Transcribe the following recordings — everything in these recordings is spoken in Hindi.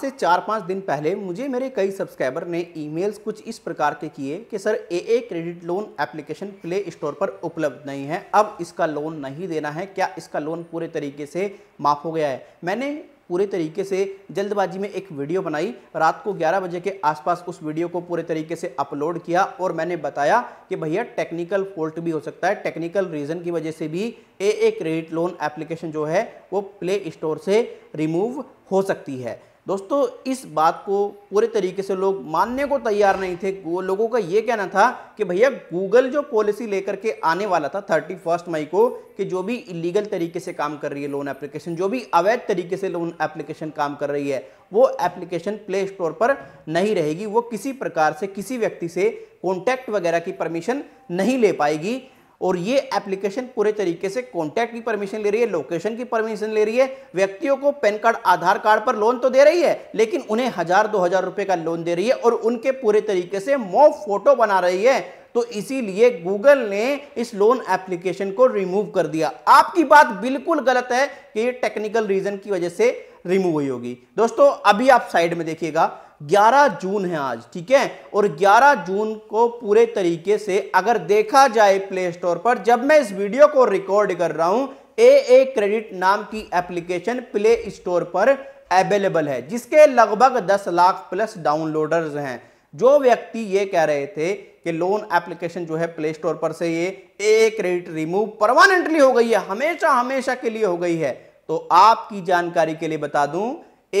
से चार पाँच दिन पहले मुझे मेरे कई सब्सक्राइबर ने ईमेल्स कुछ इस प्रकार के किए कि sir A A credit loan application play store पर उपलब्ध नहीं है अब इसका लोन नहीं देना है क्या इसका लोन पूरे तरीके से माफ़ हो गया है मैंने पूरे तरीके से जल्दबाजी में एक वीडियो बनाई रात को 11 बजे के आसपास उस वीडियो को पूरे तरीके से अपलोड किया और मैंने बताया कि भैया टेक्निकल फॉल्ट भी हो सकता है टेक्निकल रीज़न की वजह से भी A A credit loan application जो है वो प्ले स्टोर से रिमूव हो सकती है दोस्तों इस बात को पूरे तरीके से लोग मानने को तैयार नहीं थे वो लोगों का ये कहना था कि भैया गूगल जो पॉलिसी लेकर के आने वाला था थर्टी फर्स्ट मई को कि जो भी इलीगल तरीके से काम कर रही है लोन एप्लीकेशन जो भी अवैध तरीके से लोन एप्लीकेशन काम कर रही है वो एप्लीकेशन प्ले स्टोर पर नहीं रहेगी वो किसी प्रकार से किसी व्यक्ति से कॉन्टैक्ट वगैरह की परमिशन नहीं ले पाएगी और ये एप्लीकेशन पूरे तरीके से कॉन्टैक्ट की परमिशन ले रही है लोकेशन की परमिशन ले रही है व्यक्तियों को पैन कार्ड आधार कार्ड पर लोन तो दे रही है लेकिन उन्हें हजार दो हजार रुपए का लोन दे रही है और उनके पूरे तरीके से मॉब फोटो बना रही है तो इसीलिए गूगल ने इस लोन एप्लीकेशन को रिमूव कर दिया आपकी बात बिल्कुल गलत है कि ये टेक्निकल रीजन की वजह से रिमूव हुई होगी दोस्तों अभी आप साइड में देखिएगा 11 जून है आज ठीक है और 11 जून को पूरे तरीके से अगर देखा जाए प्ले स्टोर पर जब मैं इस वीडियो को रिकॉर्ड कर रहा हूं ए ए क्रेडिट नाम की एप्लीकेशन प्ले स्टोर पर अवेलेबल है जिसके लगभग 10 लाख प्लस डाउनलोडर्स हैं जो व्यक्ति ये कह रहे थे कि लोन एप्लीकेशन जो है प्ले स्टोर पर से ये ए क्रेडिट रिमूव परमानेंटली हो गई है हमेशा हमेशा के लिए हो गई है तो आपकी जानकारी के लिए बता दूं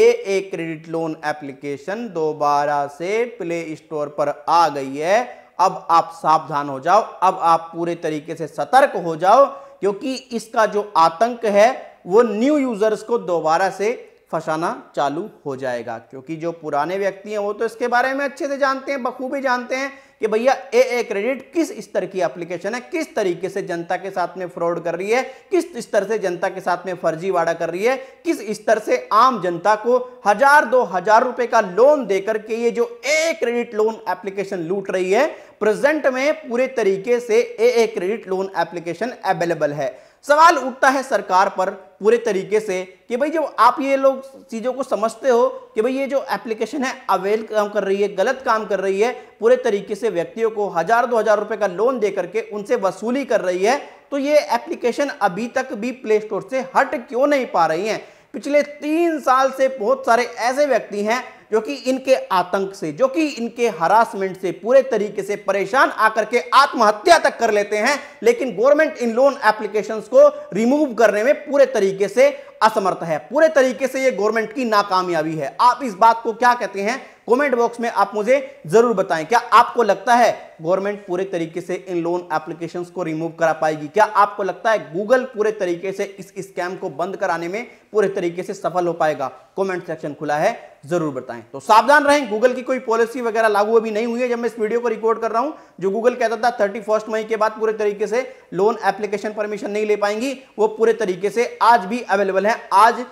A A credit loan application दोबारा से प्ले स्टोर पर आ गई है अब आप सावधान हो जाओ अब आप पूरे तरीके से सतर्क हो जाओ क्योंकि इसका जो आतंक है वो न्यू यूजर्स को दोबारा से फंसाना चालू हो जाएगा क्योंकि जो पुराने व्यक्ति हैं वो तो इसके बारे में अच्छे से जानते हैं बखूबी जानते हैं कि भैया ए ए क्रेडिट किस स्तर की एप्लीकेशन है किस तरीके से जनता के साथ में फ्रॉड कर रही है किस स्तर से जनता के साथ में फर्जीवाड़ा कर रही है किस स्तर से आम जनता को हजार दो हजार रुपए का लोन देकर के ये जो ए क्रेडिट लोन एप्लीकेशन लूट रही है प्रेजेंट में पूरे तरीके से A A credit loan application available है सवाल उठता है सरकार पर पूरे तरीके से कि भाई जब आप ये लोग चीज़ों को समझते हो कि भाई ये जो एप्लीकेशन है अवेल काम कर रही है गलत काम कर रही है पूरे तरीके से व्यक्तियों को हजार दो हजार रुपये का लोन दे करके उनसे वसूली कर रही है तो ये एप्लीकेशन अभी तक भी प्ले स्टोर से हट क्यों नहीं पा रही है पिछले तीन साल से बहुत सारे ऐसे व्यक्ति हैं जो कि इनके आतंक से जो कि इनके हरासमेंट से पूरे तरीके से परेशान आकर के आत्महत्या तक कर लेते हैं लेकिन गवर्नमेंट इन लोन एप्लीकेशन को रिमूव करने में पूरे तरीके से असमर्थ है पूरे तरीके से ये गवर्नमेंट की नाकामयाबी है आप इस बात को क्या कहते हैं कमेंट बॉक्स में आप मुझे जरूर बताएं क्या आपको लगता है गवर्नमेंट पूरे तरीके से इन लोन एप्लीकेशंस को रिमूव करा पाएगी क्या आपको लगता है गूगल पूरे तरीके से इस स्कैम को बंद कराने में पूरे तरीके से सफल हो पाएगा कमेंट सेक्शन खुला है जरूर बताएं तो सावधान रहें गूगल की कोई पॉलिसी वगैरह लागू अभी नहीं हुई है जब मैं इस वीडियो को रिकॉर्ड कर रहा हूं जो गूगल कहता था थर्टी मई के बाद पूरे तरीके से लोन एप्लीकेशन परमिशन नहीं ले पाएंगी वो पूरे तरीके से आज भी अवेलेबल है है आज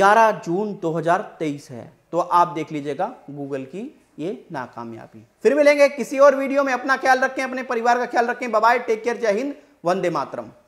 11 जून 2023 है तो आप देख लीजिएगा गूगल की ये नाकामयाबी फिर मिलेंगे किसी और वीडियो में अपना ख्याल रखें अपने परिवार का ख्याल रखें बाय टेक केयर जय हिंद वंदे मातरम